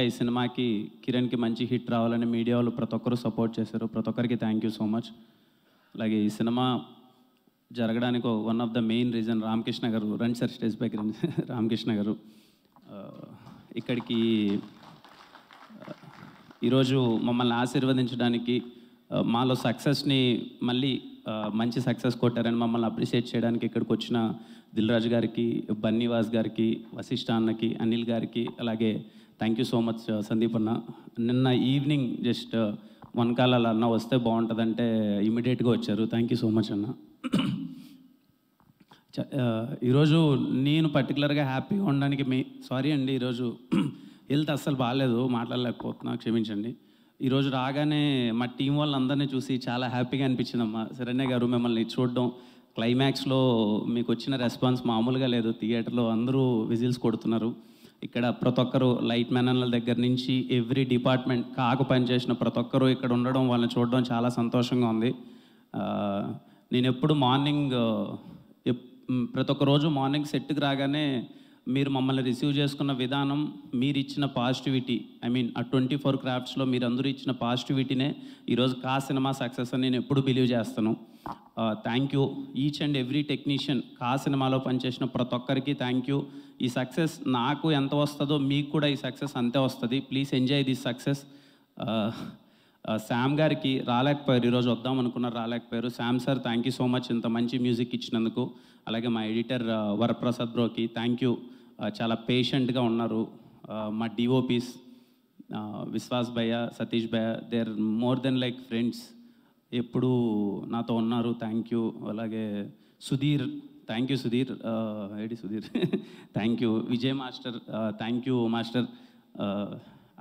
ఈ సినిమాకి కిరణ్కి మంచి హిట్ రావాలని మీడియా వాళ్ళు ప్రతి ఒక్కరు సపోర్ట్ చేశారు ప్రతి ఒక్కరికి థ్యాంక్ యూ సో మచ్ అలాగే ఈ సినిమా జరగడానికి one of the main reason Ramakrishna గారు రండి సార్ స్టేజ్ పైకి రండి రామకృష్ణ గారు ఇక్కడికి ఈరోజు మమ్మల్ని ఆశీర్వదించడానికి మాలో సక్సెస్ని మళ్ళీ మంచి సక్సెస్ కొట్టారని మమ్మల్ని అప్రిషియేట్ చేయడానికి ఇక్కడికి వచ్చిన దిల్రాజు గారికి బన్నీవాస్ గారికి వశిష్ఠ అన్నకి అనిల్ గారికి అలాగే thank you so much Sandeep అన్న నిన్న ఈవినింగ్ జస్ట్ వన్ అలా అన్న వస్తే బాగుంటుందంటే ఇమీడియట్గా వచ్చారు థ్యాంక్ యూ సో మచ్ అన్న ఈరోజు నేను పర్టికులర్గా హ్యాపీగా ఉండడానికి మీ సారీ అండి ఈరోజు హెల్త్ అస్సలు బాగాలేదు మాట్లాడలేకపోతున్నా క్షమించండి ఈరోజు రాగానే మా టీం వాళ్ళందరినీ చూసి చాలా హ్యాపీగా అనిపించిందమ్మా శరణ్య గారు మిమ్మల్ని చూడడం క్లైమాక్స్లో మీకు వచ్చిన రెస్పాన్స్ మామూలుగా లేదు థియేటర్లో అందరూ విజిల్స్ కొడుతున్నారు ఇక్కడ ప్రతి ఒక్కరు లైట్ మ్యానన్ల దగ్గర నుంచి ఎవ్రీ డిపార్ట్మెంట్ కాకు పనిచేసిన ప్రతి ఒక్కరు ఇక్కడ ఉండడం వాళ్ళని చూడడం చాలా సంతోషంగా ఉంది నేను ఎప్పుడు మార్నింగ్ ప్రతి ఒక్క రోజు మార్నింగ్ సెట్కి రాగానే మీరు మమ్మల్ని రిసీవ్ చేసుకున్న విధానం మీరు ఇచ్చిన పాజిటివిటీ ఐ మీన్ ఆ ట్వంటీ ఫోర్ క్రాఫ్ట్స్లో మీరు అందరూ ఇచ్చిన పాజిటివిటీనే ఈరోజు కా సినిమా సక్సెస్ అని నేను ఎప్పుడు బిలీవ్ చేస్తాను thank you each and every technician కా సినిమాలో పనిచేసిన ప్రతి ఒక్కరికి థ్యాంక్ యూ ఈ సక్సెస్ నాకు ఎంత వస్తుందో మీకు కూడా ఈ సక్సెస్ అంతే వస్తుంది please enjoy this success Sam గారికి రాలేకపోయారు ఈరోజు వద్దాం అనుకున్నారు రాలేకపోయారు Sam sir thank you so much ఇంత మంచి మ్యూజిక్ ఇచ్చినందుకు అలాగే మా ఎడిటర్ వరప్రసాద్ బ్రోకి థ్యాంక్ యూ చాలా పేషెంట్గా ఉన్నారు మా డిఓపీస్ విశ్వాస్ భయ్య సతీష్ భయ్య there more than like friends ఎప్పుడు నాతో ఉన్నారు థ్యాంక్ యూ అలాగే Sudheer thank you Sudheer AD Sudheer thank you Vijay master thank you master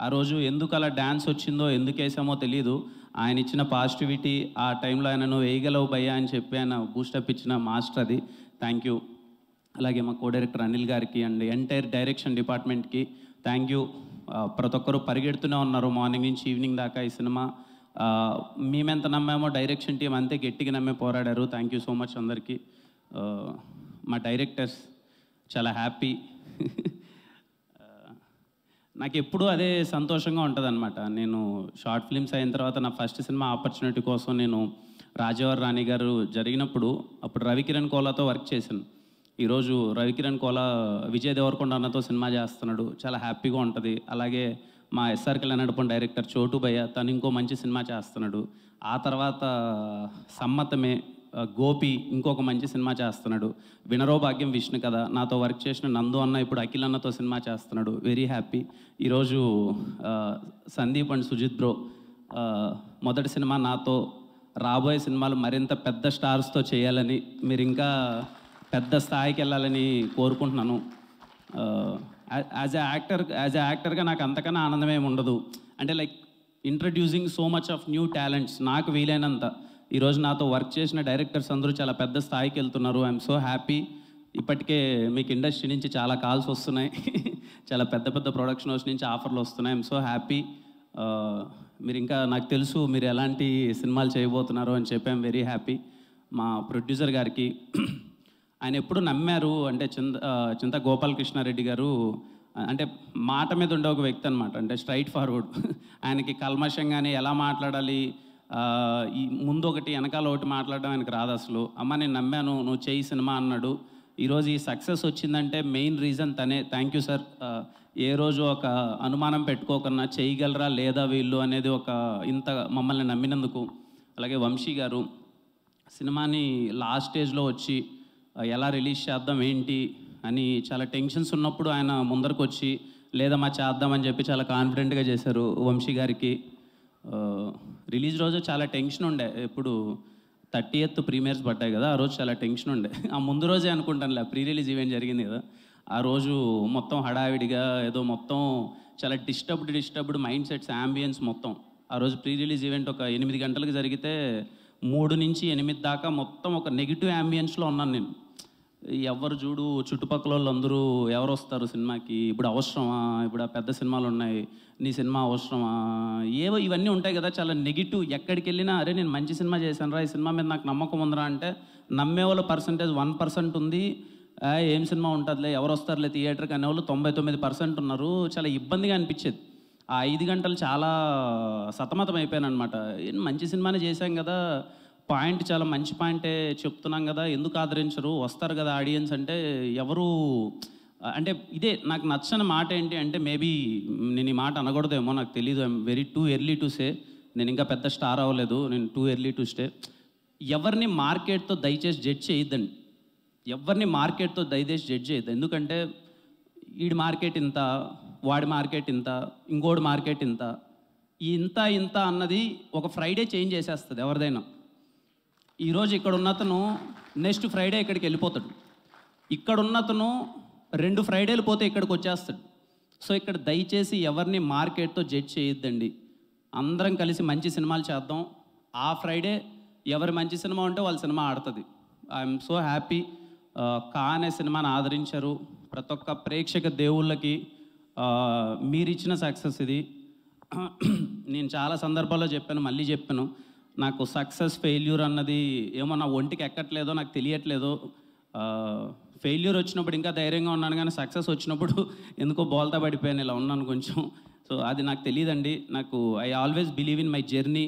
ఆ రోజు ఎందుకు అలా డ్యాన్స్ వచ్చిందో ఎందుకు వేసామో తెలియదు ఆయన ఇచ్చిన పాజిటివిటీ ఆ టైంలో ఆయన నువ్వు వేయగలవు భయ్యా అని చెప్పి ఆయన బూస్టప్ ఇచ్చిన మాస్టర్ అది థ్యాంక్ యూ అలాగే మా కో డైరెక్టర్ అనిల్ గారికి అండ్ ఎంటైర్ డైరెక్షన్ డిపార్ట్మెంట్కి థ్యాంక్ యూ ప్రతి ఒక్కరు పరిగెడుతూనే ఉన్నారు మార్నింగ్ నుంచి ఈవినింగ్ దాకా ఈ సినిమా మేమెంత నమ్మామో డైరెక్షన్ టీం అంతే గట్టిగా నమ్మే పోరాడారు థ్యాంక్ యూ సో మచ్ అందరికీ మా డైరెక్టర్స్ చాలా హ్యాపీ నాకు ఎప్పుడూ అదే సంతోషంగా ఉంటుందన్నమాట నేను షార్ట్ ఫిల్మ్స్ అయిన తర్వాత నా ఫస్ట్ సినిమా ఆపర్చునిటీ కోసం నేను రాజవర్ రాణి గారు జరిగినప్పుడు అప్పుడు రవికిరణ్ కోలాతో వర్క్ చేశాను ఈరోజు రవికిరణ్ కోలా విజయ్ దేవరకొండ అన్నతో సినిమా చేస్తున్నాడు చాలా హ్యాపీగా ఉంటుంది అలాగే మా ఎస్ఆర్ కళ్యాణ్ నడపం డైరెక్టర్ చోటుబయ్య తను ఇంకో మంచి సినిమా చేస్తున్నాడు ఆ తర్వాత సమ్మతమే గోపి ఇంకొక మంచి సినిమా చేస్తున్నాడు వినరో భాగ్యం విష్ణు కథ నాతో వర్క్ చేసిన నందు అన్న ఇప్పుడు అఖిల్ అన్నతో సినిమా చేస్తున్నాడు వెరీ హ్యాపీ ఈరోజు సందీప్ అండ్ సుజిత్ బ్రో మొదటి సినిమా నాతో రాబోయే సినిమాలు మరింత పెద్ద స్టార్స్తో చేయాలని మీరు ఇంకా పెద్ద స్థాయికి వెళ్ళాలని కోరుకుంటున్నాను as a actor as a యాక్టర్గా నాకు అంతకన్నా ఆనందమే ఉండదు అంటే like introducing so much of new talents నాకు వీలైనంత ఈరోజు నాతో వర్క్ చేసిన డైరెక్టర్స్ అందరూ చాలా పెద్ద స్థాయికి వెళ్తున్నారు ఐఎమ్ సో హ్యాపీ ఇప్పటికే మీకు ఇండస్ట్రీ నుంచి చాలా కాల్స్ వస్తున్నాయి చాలా పెద్ద పెద్ద ప్రొడక్షన్ హౌస్ నుంచి ఆఫర్లు వస్తున్నాయి ఐఎమ్ సో హ్యాపీ మీరు ఇంకా నాకు తెలుసు మీరు ఎలాంటి సినిమాలు చేయబోతున్నారు అని చెప్పి ఐమ్ వెరీ హ్యాపీ మా ప్రొడ్యూసర్ గారికి ఆయన ఎప్పుడు నమ్మారు అంటే చింత చింత గోపాలకృష్ణారెడ్డి గారు అంటే మాట మీద ఉండే ఒక వ్యక్తి అనమాట అంటే స్ట్రైట్ ఫార్వర్డ్ ఆయనకి కల్మషంగానే ఎలా మాట్లాడాలి ఈ ముందు ఒకటి వెనకాల ఒకటి మాట్లాడడం ఆయనకు రాదు అసలు అమ్మ నేను నమ్మాను నువ్వు చేయి సినిమా అన్నాడు ఈరోజు ఈ సక్సెస్ వచ్చిందంటే మెయిన్ రీజన్ తనే థ్యాంక్ యూ సార్ ఏ రోజు ఒక అనుమానం పెట్టుకోకుండా చేయగలరా లేదా వీళ్ళు అనేది ఒక ఇంత మమ్మల్ని నమ్మినందుకు అలాగే వంశీ గారు సినిమాని లాస్ట్ స్టేజ్లో వచ్చి ఎలా రిలీజ్ చేద్దాం ఏంటి అని చాలా టెన్షన్స్ ఉన్నప్పుడు ఆయన ముందరకు వచ్చి లేదమ్మా చేద్దామని చెప్పి చాలా కాన్ఫిడెంట్గా చేశారు వంశీ గారికి రిలీజ్ రోజు చాలా టెన్షన్ ఉండే ఇప్పుడు థర్టీ ఎయిత్ ప్రీమియర్స్ పడ్డాయి కదా ఆ రోజు చాలా టెన్షన్ ఉండే ఆ ముందు రోజే అనుకుంటానులే ప్రీ రిలీజ్ ఈవెంట్ జరిగింది కదా ఆ రోజు మొత్తం హడావిడిగా ఏదో మొత్తం చాలా disturbed disturbed mindsets ambience మొత్తం ఆ రోజు ప్రీ రిలీజ్ ఈవెంట్ ఒక ఎనిమిది గంటలకు జరిగితే మూడు నుంచి ఎనిమిది దాకా మొత్తం ఒక నెగిటివ్ ఆంబియన్స్లో ఉన్నాను నేను ఎవరు చూడు చుట్టుపక్కల వాళ్ళందరూ ఎవరు వస్తారు సినిమాకి ఇప్పుడు అవసరమా ఇప్పుడు పెద్ద సినిమాలు ఉన్నాయి నీ సినిమా అవసరమా ఏవో ఇవన్నీ ఉంటాయి కదా చాలా నెగిటివ్ ఎక్కడికి వెళ్ళినా అరే నేను మంచి సినిమా చేశాను రా ఈ సినిమా మీద నాకు నమ్మకం ఉందిరా అంటే నమ్మే వాళ్ళ పర్సంటేజ్ వన్ పర్సెంట్ ఉంది ఏం సినిమా ఉంటుందిలే ఎవరు వస్తారులే థియేటర్కి అనేవాళ్ళు తొంభై తొమ్మిది పర్సెంట్ ఉన్నారు చాలా ఇబ్బందిగా అనిపించేది ఆ ఐదు గంటలు చాలా సతమతం అయిపోయాను అనమాట మంచి సినిమానే చేశాం కదా పాయింట్ చాలా మంచి పాయింటే చెప్తున్నాం కదా ఎందుకు ఆదరించరు వస్తారు కదా ఆడియన్స్ అంటే ఎవరు అంటే ఇదే నాకు నచ్చని మాట ఏంటి అంటే మేబీ నేను ఈ మాట అనకూడదేమో నాకు తెలియదు I'm very too early to say నేను ఇంకా పెద్ద స్టార్ అవ్వలేదు నేను టూ ఎర్లీ టు స్టే ఎవరిని మార్కెట్తో దయచేసి జడ్జ్ చేయొద్దండి ఎవరిని మార్కెట్తో దయచేసి జడ్జ్ చేయొద్దు ఎందుకంటే ఈడి మార్కెట్ ఇంత వాడి మార్కెట్ ఇంత ఇంకోటి మార్కెట్ ఇంత ఇంత ఇంత అన్నది ఒక ఫ్రైడే చేంజ్ చేసేస్తుంది ఎవరిదైనా ఈరోజు ఇక్కడ అతను నెక్స్ట్ ఫ్రైడే ఇక్కడికి వెళ్ళిపోతాడు ఇక్కడ ఉన్నతను రెండు ఫ్రైడేలు పోతే ఇక్కడికి వచ్చేస్తాడు సో ఇక్కడ దయచేసి ఎవరిని మార్కెట్తో జడ్జ్ చేయొద్దండి అందరం కలిసి మంచి సినిమాలు చేద్దాం ఆ ఫ్రైడే ఎవరి మంచి సినిమా ఉంటే వాళ్ళ సినిమా ఆడుతుంది ఐఎమ్ సో హ్యాపీ కా అనే సినిమాని ఆదరించారు ప్రతి ఒక్క ప్రేక్షక దేవుళ్ళకి మీరిచ్చిన సక్సెస్ ఇది నేను చాలా సందర్భాల్లో చెప్పాను మళ్ళీ చెప్పాను నాకు సక్సెస్ ఫెయిల్యూర్ అన్నది ఏమో నా ఒంటికి ఎక్కట్లేదో నాకు తెలియట్లేదు ఫెయిల్యూర్ వచ్చినప్పుడు ఇంకా ధైర్యంగా ఉన్నాను కానీ సక్సెస్ వచ్చినప్పుడు ఎందుకో బోల్తా పడిపోయాను ఇలా ఉన్నాను కొంచెం సో అది నాకు తెలియదండి నాకు I always believe in my journey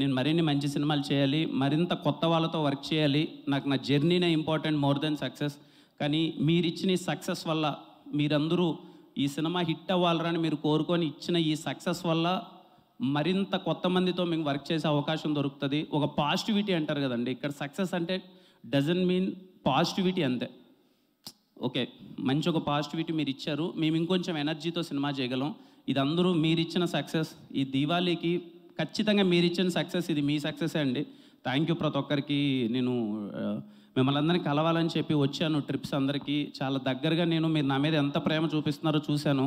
నేను మరిన్ని మంచి సినిమాలు చేయాలి మరింత కొత్త వాళ్ళతో వర్క్ చేయాలి నాకు నా జర్నీనే ఇంపార్టెంట్ మోర్ దెన్ సక్సెస్ కానీ మీరిచ్చిన ఈ సక్సెస్ వల్ల మీరందరూ ఈ సినిమా హిట్ అవ్వాలని మీరు కోరుకొని ఇచ్చిన ఈ సక్సెస్ వల్ల మరింత కొత్త మందితో మీకు వర్క్ చేసే అవకాశం దొరుకుతుంది ఒక పాజిటివిటీ అంటారు కదండి ఇక్కడ సక్సెస్ అంటే డజన్ మీన్ పాజిటివిటీ అంతే ఓకే మంచి ఒక పాజిటివిటీ మీరు ఇచ్చారు మేము ఇంకొంచెం ఎనర్జీతో సినిమా చేయగలం ఇది అందరూ మీరిచ్చిన సక్సెస్ ఈ దీవాళీకి ఖచ్చితంగా మీరిచ్చిన సక్సెస్ ఇది మీ సక్సెస్ అండి థ్యాంక్ యూ ప్రతి ఒక్కరికి నేను మిమ్మల్ని అందరినీ కలవాలని చెప్పి వచ్చాను ట్రిప్స్ అందరికీ చాలా దగ్గరగా నేను మీరు నా మీద ఎంత ప్రేమ చూపిస్తున్నారో చూశాను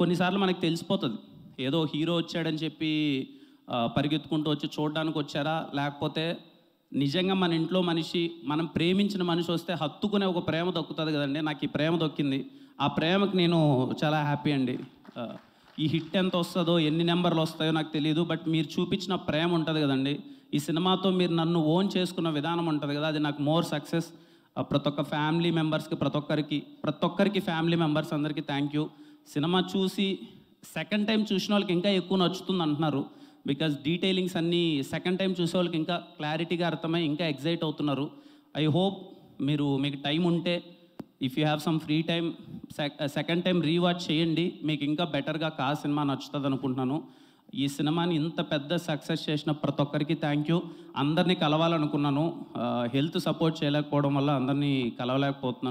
కొన్నిసార్లు మనకు తెలిసిపోతుంది ఏదో హీరో వచ్చాడని చెప్పి పరిగెత్తుకుంటూ వచ్చి చూడడానికి వచ్చారా లేకపోతే నిజంగా మన ఇంట్లో మనిషి మనం ప్రేమించిన మనిషి వస్తే హత్తుకునే ఒక ప్రేమ దొక్కుతుంది కదండి నాకు ఈ ప్రేమ దొక్కింది ఆ ప్రేమకి నేను చాలా హ్యాపీ అండి ఈ హిట్ ఎంత వస్తుందో ఎన్ని నెంబర్లు వస్తాయో నాకు తెలియదు బట్ మీరు చూపించిన ప్రేమ ఉంటుంది కదండి ఈ సినిమాతో మీరు నన్ను ఓన్ చేసుకున్న విధానం ఉంటుంది కదా అది నాకు మోర్ సక్సెస్ ప్రతి ఒక్క ఫ్యామిలీ మెంబర్స్కి ప్రతి ఒక్కరికి ప్రతి ఒక్కరికి ఫ్యామిలీ మెంబర్స్ అందరికీ థ్యాంక్ యూ సినిమా చూసి సెకండ్ టైం చూసిన వాళ్ళకి ఇంకా ఎక్కువ నచ్చుతుంది అంటున్నారు బికాజ్ డీటెయిలింగ్స్ అన్నీ సెకండ్ టైం చూసే వాళ్ళకి ఇంకా క్లారిటీగా అర్థమై ఇంకా ఎగ్జైట్ అవుతున్నారు ఐ హోప్ మీరు మీకు టైం ఉంటే if you have some free time second time rewatch చేయండి మీకు ఇంకా బెటర్గా కా సినిమా నచ్చుతుంది అనుకుంటున్నాను ఈ సినిమాని ఇంత పెద్ద సక్సెస్ చేసిన ప్రతి ఒక్కరికి థ్యాంక్ యూ అందరినీ కలవాలనుకున్నాను హెల్త్ uh, సపోర్ట్ చేయలేకపోవడం వల్ల అందరినీ కలవలేకపోతున్నాను